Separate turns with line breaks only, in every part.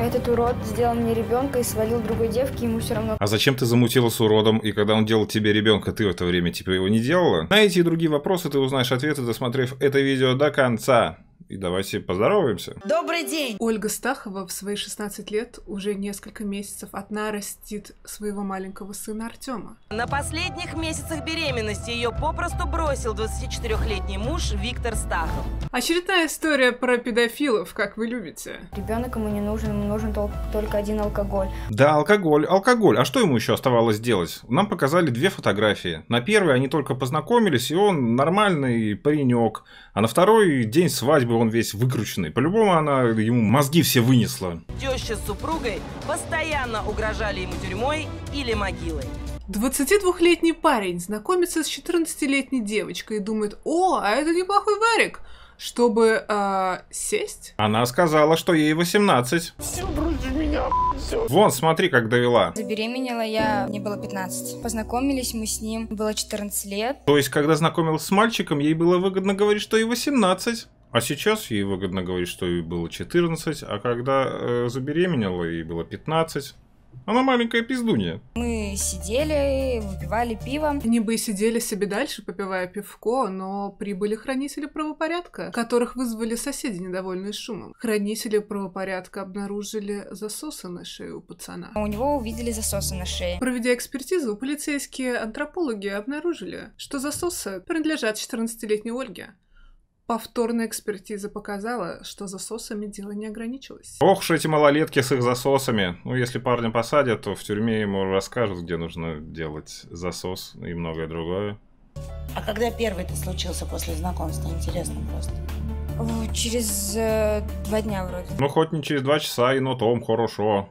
А этот урод сделал мне ребенка и свалил другой девке, ему все равно. А зачем ты замутила с уродом, и когда он делал тебе ребенка, ты в это время типа его не делала? На эти и другие вопросы ты узнаешь ответы, досмотрев это видео до конца. И давайте поздороваемся.
Добрый день! Ольга Стахова в свои 16 лет уже несколько месяцев одна растит своего маленького сына Артема.
На последних месяцах беременности ее попросту бросил
24-летний муж Виктор Стахов. Очередная история про педофилов, как вы любите. Ребенок ему не нужен, ему нужен только один алкоголь.
Да, алкоголь, алкоголь. А что ему еще оставалось делать? Нам показали две фотографии. На первой они только познакомились, и он нормальный паренек. А на второй день свадьбы он весь выкрученный. По-любому она ему мозги все вынесла. Теща с супругой постоянно угрожали ему тюрьмой или могилой.
22-летний парень знакомится с 14-летней девочкой и думает, о, а это неплохой варик, чтобы э, сесть.
Она сказала, что ей 18. Все
против меня, все. Вон,
смотри, как довела.
Забеременела я, мне было 15. Познакомились мы с ним, было 14 лет.
То есть, когда знакомилась с мальчиком, ей было выгодно говорить, что ей 18. А сейчас ей выгодно говорить, что ей было 14, а когда э, забеременела, ей было 15. Она маленькая пиздунья.
Мы сидели, выпивали пиво. Они бы и сидели себе дальше, попивая пивко, но прибыли хранители правопорядка, которых вызвали соседи, недовольные шумом. Хранители правопорядка обнаружили засосы на шее у пацана. У него увидели засосы на шее. Проведя экспертизу, полицейские антропологи обнаружили, что засосы принадлежат 14-летней Ольге. Повторная экспертиза показала, что засосами дело не ограничилось.
Ох уж эти малолетки с их засосами. Ну, если парня посадят, то в тюрьме ему расскажут, где нужно делать засос и многое другое.
А когда первый-то случился после знакомства? Интересно просто. Через э, два дня
вроде. Ну, хоть не через два часа, и но том хорошо.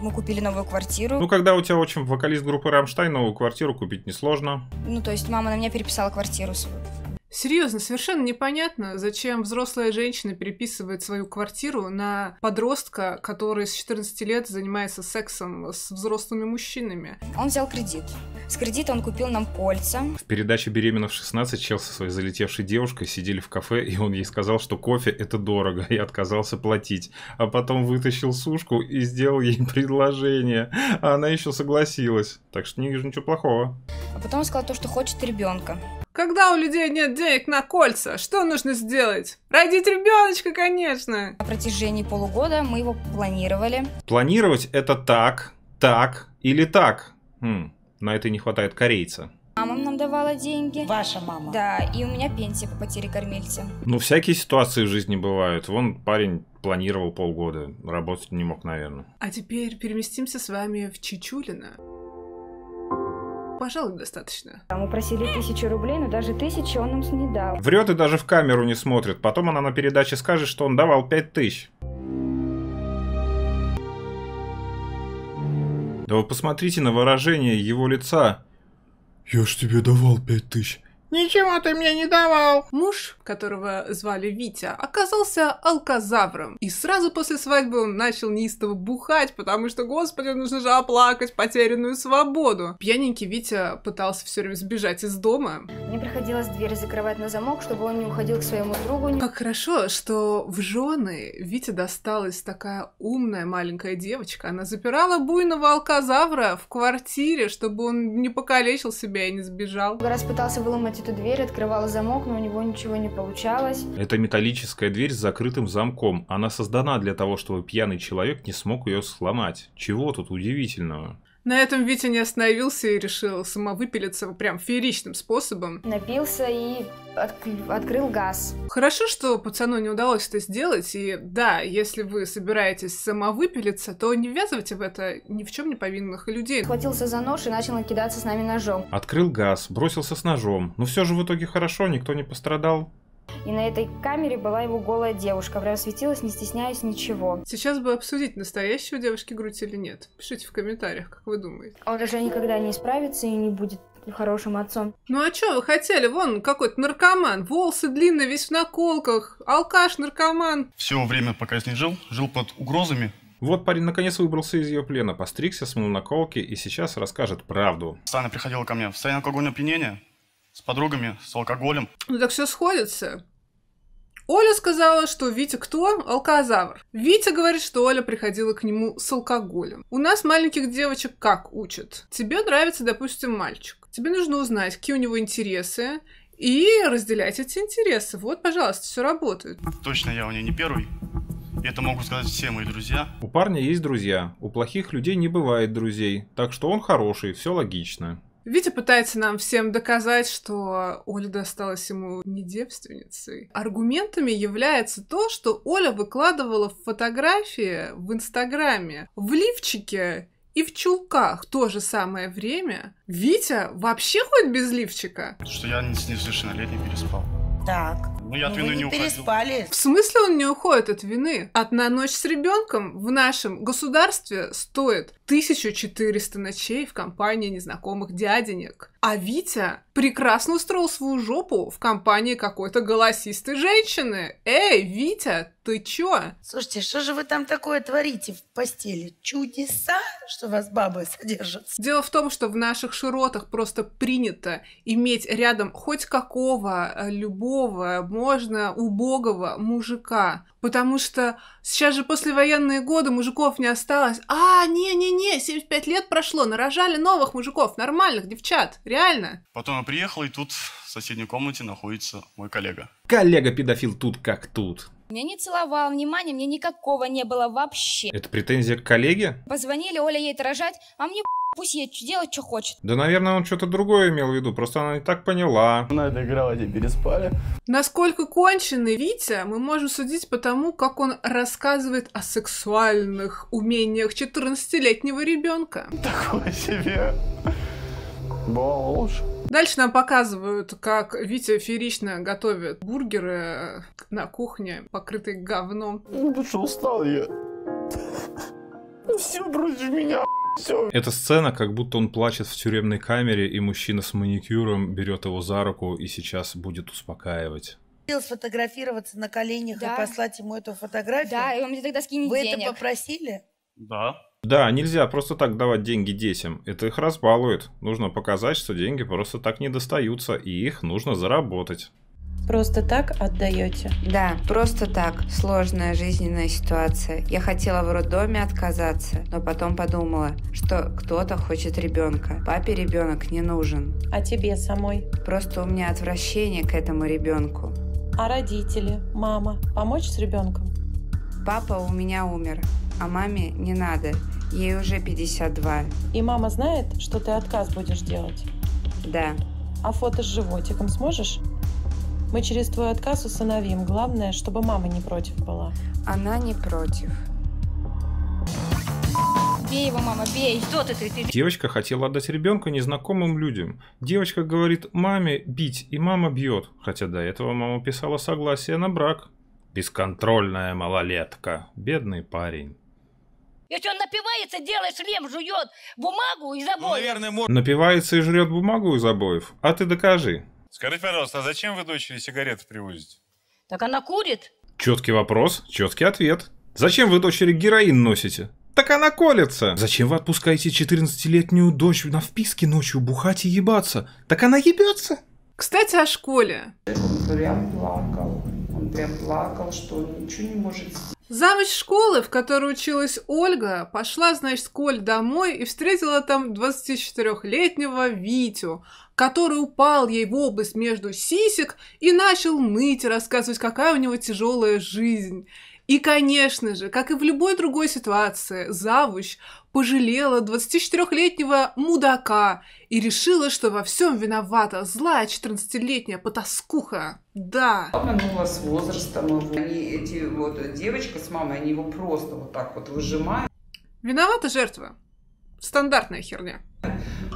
Мы купили новую квартиру. Ну, когда у тебя очень вокалист группы Рамштайн, новую квартиру купить несложно. Ну, то есть мама на меня переписала квартиру свою.
Серьезно, совершенно непонятно, зачем взрослая женщина переписывает свою квартиру на подростка, который с 14 лет занимается сексом с взрослыми мужчинами. Он взял кредит. С кредита он купил нам кольца. В
передаче «Беременна в 16» Чел со своей залетевшей девушкой сидели в кафе, и он ей сказал, что кофе — это дорого, и отказался платить. А потом вытащил сушку и сделал ей предложение. А она еще согласилась. Так что не вижу ничего плохого.
А потом он сказал то, что хочет ребенка. Когда у людей нет денег на кольца, что нужно сделать? Родить ребеночка, конечно! На протяжении полугода мы его планировали.
Планировать это так, так или так. Хм, на это не хватает корейца.
Мама нам давала деньги. Ваша мама? Да, и у меня пенсия по потере кормильца.
Ну, всякие ситуации в жизни бывают. Вон парень планировал полгода, работать не мог, наверное.
А теперь переместимся с вами в Чичулина. Пожалуй, достаточно. Мы просили тысячу рублей, но даже тысячи он нам не дал.
Врет и даже в камеру не смотрит. Потом она на передаче скажет, что он давал пять тысяч. Да вы посмотрите на выражение его лица. Я ж тебе давал пять тысяч. Ничего ты
мне не давал. Муж, которого звали Витя, оказался алкозавром. И сразу после свадьбы он начал неистово бухать, потому что, господи, нужно же оплакать потерянную свободу. Пьяненький Витя пытался все время сбежать из дома. Мне приходилось дверь закрывать на замок, чтобы он не уходил к своему другу. Как хорошо, что в жены Витя досталась такая умная маленькая девочка. Она запирала буйного алкозавра в квартире, чтобы он не покалечил себя и не сбежал. Раз пытался выломать что дверь, открывала замок, но у него ничего не получалось.
Это металлическая дверь с закрытым замком. Она создана для того, чтобы пьяный человек не смог ее сломать. Чего тут удивительного?
На этом Витя не остановился и решил самовыпилиться прям фееричным способом. Напился и отк- открыл газ. Хорошо, что пацану не удалось это сделать, и да, если вы собираетесь самовыпилиться, то не ввязывайте в это ни в чем не повинных людей. Хватился за нож и начал кидаться с нами ножом.
Открыл газ, бросился с ножом, но ну все же в итоге хорошо, никто не пострадал.
И на этой камере была его голая девушка, которая светилась, не стесняясь ничего. Сейчас бы обсудить, настоящая у девушки грудь или нет. Пишите в комментариях, как вы думаете. Он даже никогда не справится и не будет хорошим отцом. Ну а что вы хотели? Вон какой-то наркоман, волосы длинные, весь в наколках, алкаш, наркоман.
Все время, пока с ней жил, жил под угрозами, вот парень наконец выбрался из ее плена, постригся, смыл наколки и сейчас расскажет правду. Саня приходила ко мне в состоянии алкогольного опьянения, с подругами, с алкоголем.
Ну так все сходится. Оля сказала, что Витя кто? Алкозавр. Витя говорит, что Оля приходила к нему с алкоголем. У нас маленьких девочек как учат? Тебе нравится, допустим, мальчик. Тебе нужно узнать, какие у него интересы, и разделять эти интересы. Вот, пожалуйста, все работает.
Точно я у нее не первый. Это могут сказать все мои друзья. У парня есть друзья. У плохих людей не бывает друзей. Так что он хороший, все логично.
Витя пытается нам всем доказать, что Оля досталась ему не девственницей. Аргументами является то, что Оля выкладывала фотографии в Инстаграме в лифчике и в чулках в то же самое время. Витя вообще хоть без лифчика? Что я с несовершеннолетней переспал. Так. Ну, я от ну, вины не, не уходил. В смысле он не уходит от вины? Одна ночь с ребенком в нашем государстве стоит 1400 ночей в компании незнакомых дяденек. А Витя прекрасно устроил свою жопу в компании какой-то голосистой женщины. Эй, Витя, ты чё?
Слушайте, что же вы там такое творите в постели? Чудеса, что вас бабы содержат?
Дело в том, что в наших широтах просто принято иметь рядом хоть какого, э, любого можно убогого мужика. Потому что сейчас же послевоенные годы мужиков не осталось. А, не-не-не, 75 лет прошло, нарожали новых мужиков, нормальных девчат, реально.
Потом я приехал, и тут в соседней комнате находится мой коллега. Коллега-педофил тут как тут.
Меня не целовал, внимания мне никакого не было вообще. Это
претензия к коллеге?
Позвонили, Оля едет рожать, а мне Пусть ей делать, что хочет.
Да, наверное, он что-то другое имел в виду, просто она не так поняла. Она это играла, где переспали.
Насколько конченый Витя, мы можем судить по тому, как он рассказывает о сексуальных умениях 14-летнего ребенка. Такое себе. Бомж. Дальше нам показывают, как Витя феерично готовит бургеры э, на кухне, покрытые говном.
Ну, что устал я.
Ну, Все против меня, все. Эта
сцена, как будто он плачет в тюремной камере, и мужчина с маникюром берет его за руку и сейчас будет успокаивать.
Хотел сфотографироваться на коленях да. и послать ему эту фотографию. Да, и он мне тогда скинет Вы денег. это попросили?
Да. Да, нельзя просто так давать деньги детям. Это их разбалует. Нужно показать, что деньги просто так не достаются, и их нужно заработать.
Просто так отдаете? Да, просто так. Сложная жизненная ситуация. Я хотела в роддоме отказаться, но потом подумала, что кто-то хочет ребенка. Папе ребенок не нужен. А тебе самой? Просто у меня отвращение к этому ребенку. А родители, мама, помочь с ребенком? Папа у меня умер, а маме не надо. Ей уже 52. И мама знает,
что ты отказ будешь делать? Да. А фото с животиком сможешь? Мы через твой отказ усыновим. Главное, чтобы мама не против была. Она не против. Бей его, мама, бей! Что ты, ты, ты? Девочка хотела отдать ребенка незнакомым людям. Девочка говорит маме бить, и мама бьет. Хотя до этого мама писала согласие на брак. Бесконтрольная малолетка. Бедный парень.
Если он напивается, делает шлем, жует бумагу из обоев.
Ну, наверное, мор... Напивается и жрет бумагу из обоев? А ты докажи. Скажите, пожалуйста, а зачем вы дочери сигареты привозите? Так она курит. Четкий вопрос, четкий ответ. Зачем вы дочери героин носите? Так она колется. Зачем вы отпускаете 14-летнюю дочь на вписке ночью бухать и ебаться? Так она ебется. Кстати, о школе. Он прям плакал. Он прям плакал, что он ничего не может
Замуж школы, в которой училась Ольга, пошла, значит, Коль домой и встретила там 24-летнего Витю, который упал ей в область между сисек и начал ныть, рассказывать, какая у него тяжелая жизнь. И, конечно же, как и в любой другой ситуации, завуч пожалела 24-летнего мудака и решила, что во всем виновата злая 14-летняя потаскуха. Да. Обманула с возрастом а Они, эти вот девочка с мамой, они его просто вот так вот выжимают. Виновата жертва. Стандартная херня.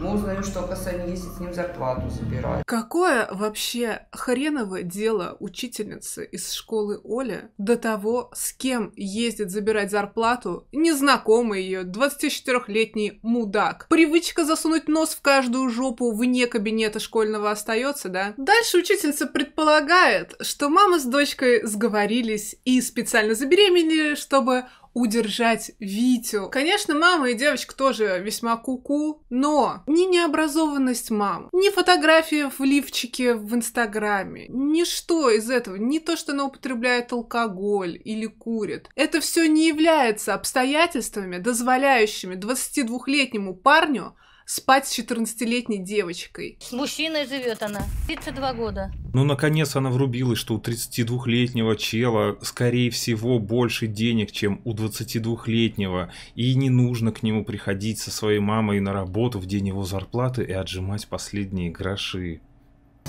Мы узнаем, что Касань ездит с ним зарплату забирать. Какое вообще хреново дело учительницы из школы Оля до того, с кем ездит забирать зарплату незнакомый ее 24-летний мудак? Привычка засунуть нос в каждую жопу вне кабинета школьного остается, да? Дальше учительница предполагает, что мама с дочкой сговорились и специально забеременели, чтобы удержать Витю. Конечно, мама и девочка тоже весьма куку, но ни необразованность мам, ни фотографии в лифчике в Инстаграме, ничто из этого, ни то, что она употребляет алкоголь или курит, это все не является обстоятельствами, дозволяющими 22-летнему парню спать с 14-летней девочкой. С мужчиной живет она. 32 года.
Ну, наконец она врубилась, что у 32-летнего чела, скорее всего, больше денег, чем у 22-летнего, и не нужно к нему приходить со своей мамой на работу в день его зарплаты и отжимать последние гроши.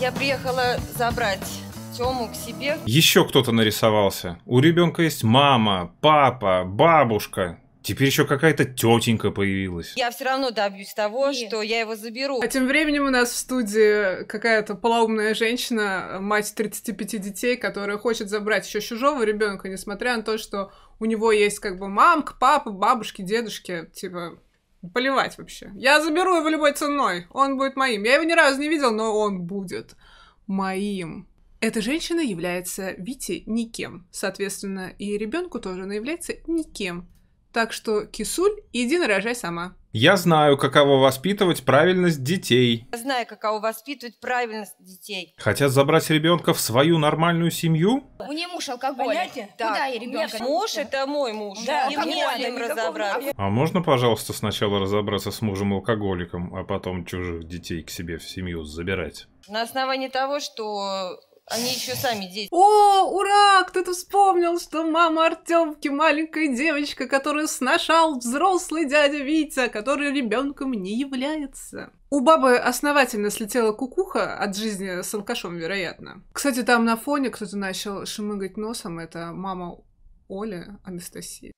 Я приехала забрать Тему к себе.
Еще кто-то нарисовался. У ребенка есть мама, папа, бабушка. Теперь еще какая-то тетенька появилась.
Я все равно добьюсь того, Нет. что я его заберу. А тем временем у нас в студии какая-то полоумная женщина, мать 35 детей, которая хочет забрать еще чужого ребенка, несмотря на то, что у него есть как бы мамка, папа, бабушки, дедушки, типа Поливать вообще. Я заберу его любой ценой. Он будет моим. Я его ни разу не видел, но он будет моим. Эта женщина является Вите никем. Соответственно, и ребенку тоже она является никем. Так что, кисуль, иди нарожай сама.
Я знаю, каково воспитывать правильность детей.
Я знаю, каково воспитывать правильность детей.
Хотят забрать ребенка в свою нормальную семью?
У нее муж алкоголь. Понятие? Да. Куда я ребенка? Муж это мой муж. Да, и мне с ним разобраться. А
можно, пожалуйста, сначала разобраться с мужем-алкоголиком, а потом чужих детей к себе в семью забирать?
На основании того, что они еще сами дети. О, ура! Кто-то вспомнил, что мама Артемки маленькая девочка, которую сношал взрослый дядя Витя, который ребенком не является. У бабы основательно слетела кукуха от жизни с алкашом, вероятно. Кстати, там на фоне кто-то начал шмыгать носом. Это мама Оля Анастасия.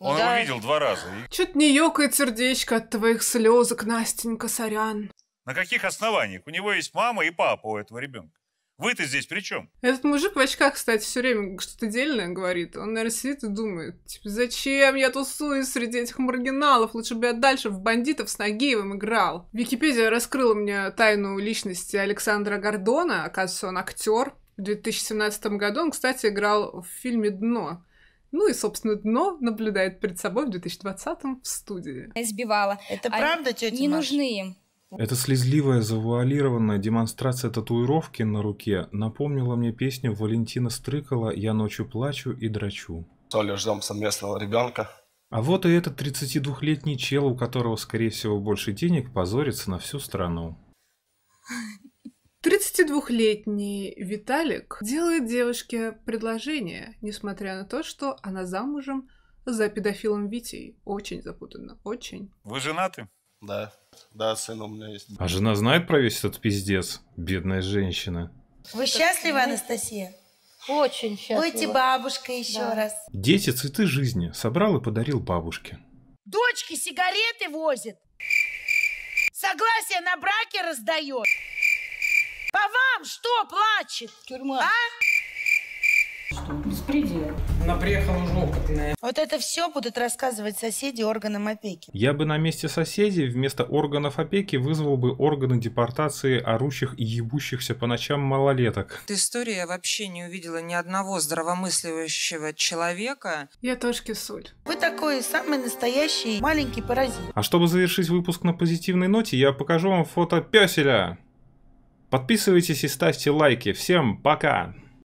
Ну Он да. видел два раза.
Чуть не ёкает сердечко от твоих слезок, Настенька, сорян.
На каких основаниях? У него есть мама и папа у этого ребенка. Вы-то здесь при чем?
Этот мужик в очках, кстати, все время что-то дельное говорит. Он, наверное, сидит и думает, типа, зачем я тусуюсь среди этих маргиналов? Лучше бы я дальше в бандитов с Нагиевым играл. Википедия раскрыла мне тайну личности Александра Гордона. Оказывается, он актер. В 2017 году он, кстати, играл в фильме «Дно». Ну и, собственно, дно наблюдает перед собой в 2020-м в студии. Избивала. Это а правда, тетя Не Маша? нужны им
эта слезливая, завуалированная демонстрация татуировки на руке напомнила мне песню Валентина Стрыкала «Я ночью плачу и драчу». Соли ждем совместного ребенка. А вот и этот 32-летний чел, у которого, скорее всего, больше денег, позорится на всю страну.
32-летний Виталик делает девушке предложение, несмотря на то, что она замужем за педофилом Витей. Очень запутанно, очень.
Вы женаты? Да, да, сын у меня есть. А жена знает про весь этот пиздец? Бедная женщина. Вы счастливы, Анастасия? Очень счастлива. Будьте бабушкой еще да. раз. Дети цветы жизни собрал и подарил бабушке. Дочки сигареты возит.
Согласие на браке раздает. По вам что плачет? Тюрьма. А? на приехал уже опытная.
Вот это все будут рассказывать соседи органам опеки. Я бы на месте соседей вместо органов опеки вызвал бы органы депортации орущих и ебущихся по ночам малолеток.
Эта история я вообще не увидела ни одного здравомыслящего человека. Я тоже кисуль. Вы такой самый настоящий маленький паразит.
А чтобы завершить выпуск на позитивной ноте, я покажу вам фото пёселя. Подписывайтесь и ставьте лайки. Всем пока!